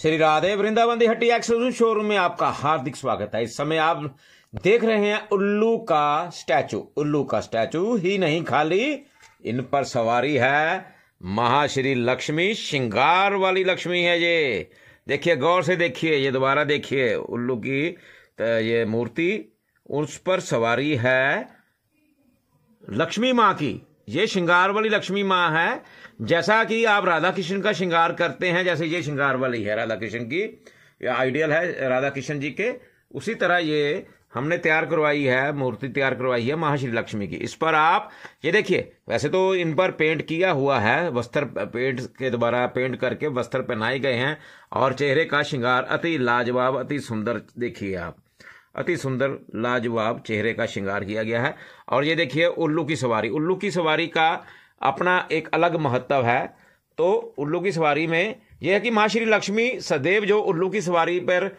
श्री राधे वृंदावन हट्टी exclusive showroom में आपका हार्दिक स्वागत है इस समय आप देख रहे हैं उल्लू का स्टैचू उल्लू का स्टैचू ही नहीं खाली इन पर सवारी है महाश्री लक्ष्मी श्रृंगार वाली लक्ष्मी है ये देखिए गौर से देखिए ये दोबारा देखिए उल्लू की ये मूर्ति उस पर सवारी है लक्ष्मी माँ की ये श्रृंगार वाली लक्ष्मी माँ है जैसा कि आप राधा कृष्ण का श्रृंगार करते हैं जैसे ये श्रृंगार वाली है राधा कृष्ण की आइडियल है राधा कृष्ण जी के उसी तरह ये हमने तैयार करवाई है मूर्ति तैयार करवाई है महाश्री लक्ष्मी की इस पर आप ये देखिए वैसे तो इन पर पेंट किया हुआ है वस्त्र पेंट के द्वारा पेंट करके वस्त्र पहनाए गए हैं और चेहरे का श्रृंगार अति लाजवाब अति सुंदर देखिए आप अति सुंदर लाजवाब चेहरे का श्रृंगार किया गया है और ये देखिए उल्लू की सवारी उल्लू की सवारी का अपना एक अलग महत्व है तो उल्लू की सवारी में यह है कि माँ श्री लक्ष्मी सदैव जो उल्लू की सवारी पर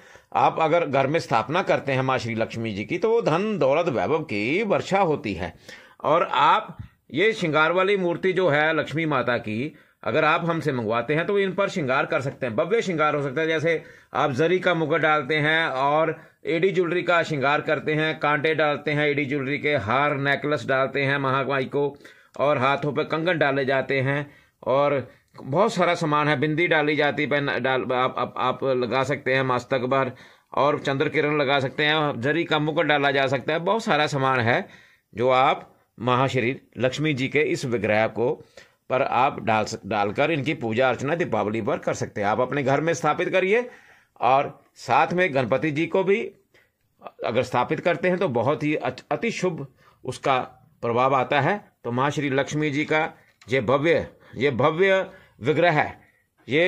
आप अगर घर में स्थापना करते हैं माँ श्री लक्ष्मी जी की तो वो धन दौलत वैभव की वर्षा होती है और आप ये श्रृंगार वाली मूर्ति जो है लक्ष्मी माता की अगर आप हमसे मंगवाते हैं तो इन पर श्रृंगार कर सकते हैं भव्य श्रृंगार हो सकता है जैसे आप जरी का मुगर डालते हैं और एडी ज्वेलरी का श्रृंगार करते हैं कांटे डालते हैं एडी ज्वेलरी के हार नेकलेस डालते हैं महामाई को और हाथों पर कंगन डाले जाते हैं और बहुत सारा सामान है बिंदी डाली जाती पहन डाल आप, आप, आप लगा सकते हैं मस्तक भर और चंद्र किरण लगा सकते हैं जरी का मुकट डाला जा सकता है बहुत सारा सामान है जो आप महाशरीर लक्ष्मी जी के इस विग्रह को पर आप डाल सक डालकर इनकी पूजा अर्चना दीपावली पर कर सकते हैं आप अपने घर में स्थापित करिए और साथ में गणपति जी को भी अगर स्थापित करते हैं तो बहुत ही अति शुभ उसका प्रभाव आता है तो माँ श्री लक्ष्मी जी का ये भव्य ये भव्य विग्रह है ये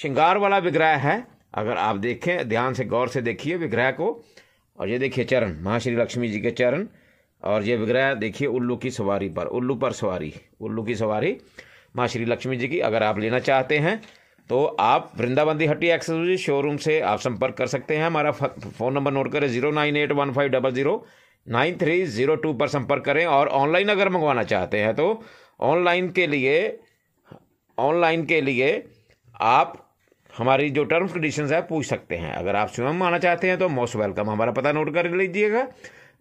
श्रृंगार वाला विग्रह है अगर आप देखें ध्यान से गौर से देखिए विग्रह को और ये देखिए चरण माँ श्री लक्ष्मी जी के चरण और ये विग्रह देखिए उल्लू की सवारी पर उल्लू पर सवारी उल्लू की सवारी माँ श्री लक्ष्मी जी की अगर आप लेना चाहते हैं तो आप वृंदावंदी हट्टी एक्सेसरी शोरूम से आप संपर्क कर सकते हैं हमारा फ़ोन नंबर नोट करें zero nine eight one five double zero nine three zero two पर संपर्क करें और ऑनलाइन अगर मंगवाना चाहते हैं तो ऑनलाइन के लिए ऑनलाइन के लिए आप हमारी जो टर्म्स कंडीशंस है पूछ सकते हैं अगर आप स्वयं आना चाहते हैं तो मोस्ट वेलकम हमारा पता नोट कर लीजिएगा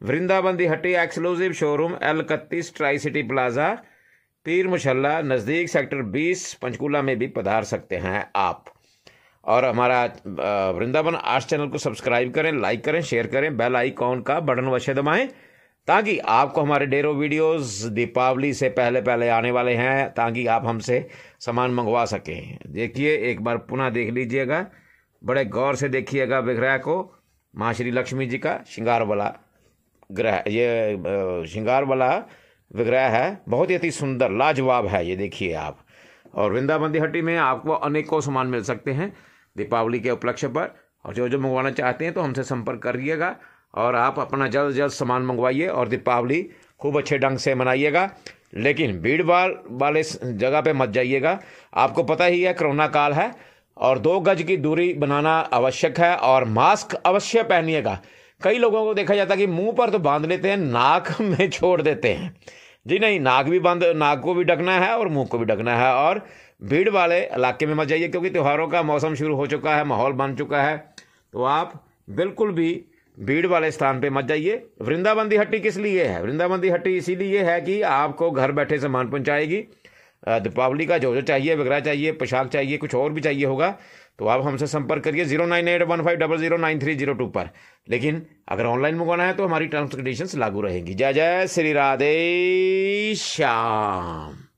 वृंदावन की हट्टी एक्सक्लूसिव शोरूम एल इकतीस tri city plaza Peer Mushalla नज़दीक सेक्टर 20 पंचकूला में भी पधार सकते हैं आप और हमारा वृंदावन आर्ट्स चैनल को सब्सक्राइब करें लाइक करें शेयर करें बेल आइकॉन का बटन वशे दबाएं ताकि आपको हमारे डेरो वीडियोस दीपावली से पहले पहले आने वाले हैं ताकि आप हमसे सामान मंगवा सकें देखिए एक बार पुनः देख लीजिएगा बड़े गौर से देखिएगा विग्रह को माँ श्री लक्ष्मी जी का श्रृंगार वाला ग्रह ये श्रृंगार वाला विग्रह है बहुत ही अति सुंदर लाजवाब है ये देखिए आप और वृंदावन हट्टी में आपको अनेकों सामान मिल सकते हैं दीपावली के उपलक्ष्य पर और जो जो मंगवाना चाहते हैं तो हमसे संपर्क करिएगा और आप अपना जल्द जल्द सामान मंगवाइए और दीपावली खूब अच्छे ढंग से मनाइएगा लेकिन भीड़ भाड़ वाले जगह पे मत जाइएगा आपको पता ही है कोरोना काल है और दो गज की दूरी बनाना आवश्यक है और मास्क अवश्य पहनिएगा कई लोगों को देखा जाता है कि मुंह पर तो बांध लेते हैं नाक में छोड़ देते हैं जी नहीं नाक भी बंद नाक को भी ढकना है और मुंह को भी ढकना है और भीड़ वाले इलाके में मत जाइए क्योंकि त्यौहारों का मौसम शुरू हो चुका है माहौल बन चुका है तो आप बिल्कुल भी भीड़ वाले स्थान पे मत जाइए वृंदावन दी हट्टी किस लिए है वृंदावन दी हट्टी इसीलिए है कि आपको घर बैठे सामान पहुंचाएगी दीपावली का जो जो चाहिए वगैरह चाहिए पोशाक चाहिए कुछ और भी चाहिए होगा तो आप हमसे संपर्क करिए zero nine eight one five double zero nine three zero two पर लेकिन अगर ऑनलाइन मंगवाना है तो हमारी टर्म्स कंडीशंस लागू रहेंगी जय जय श्री राधे श्याम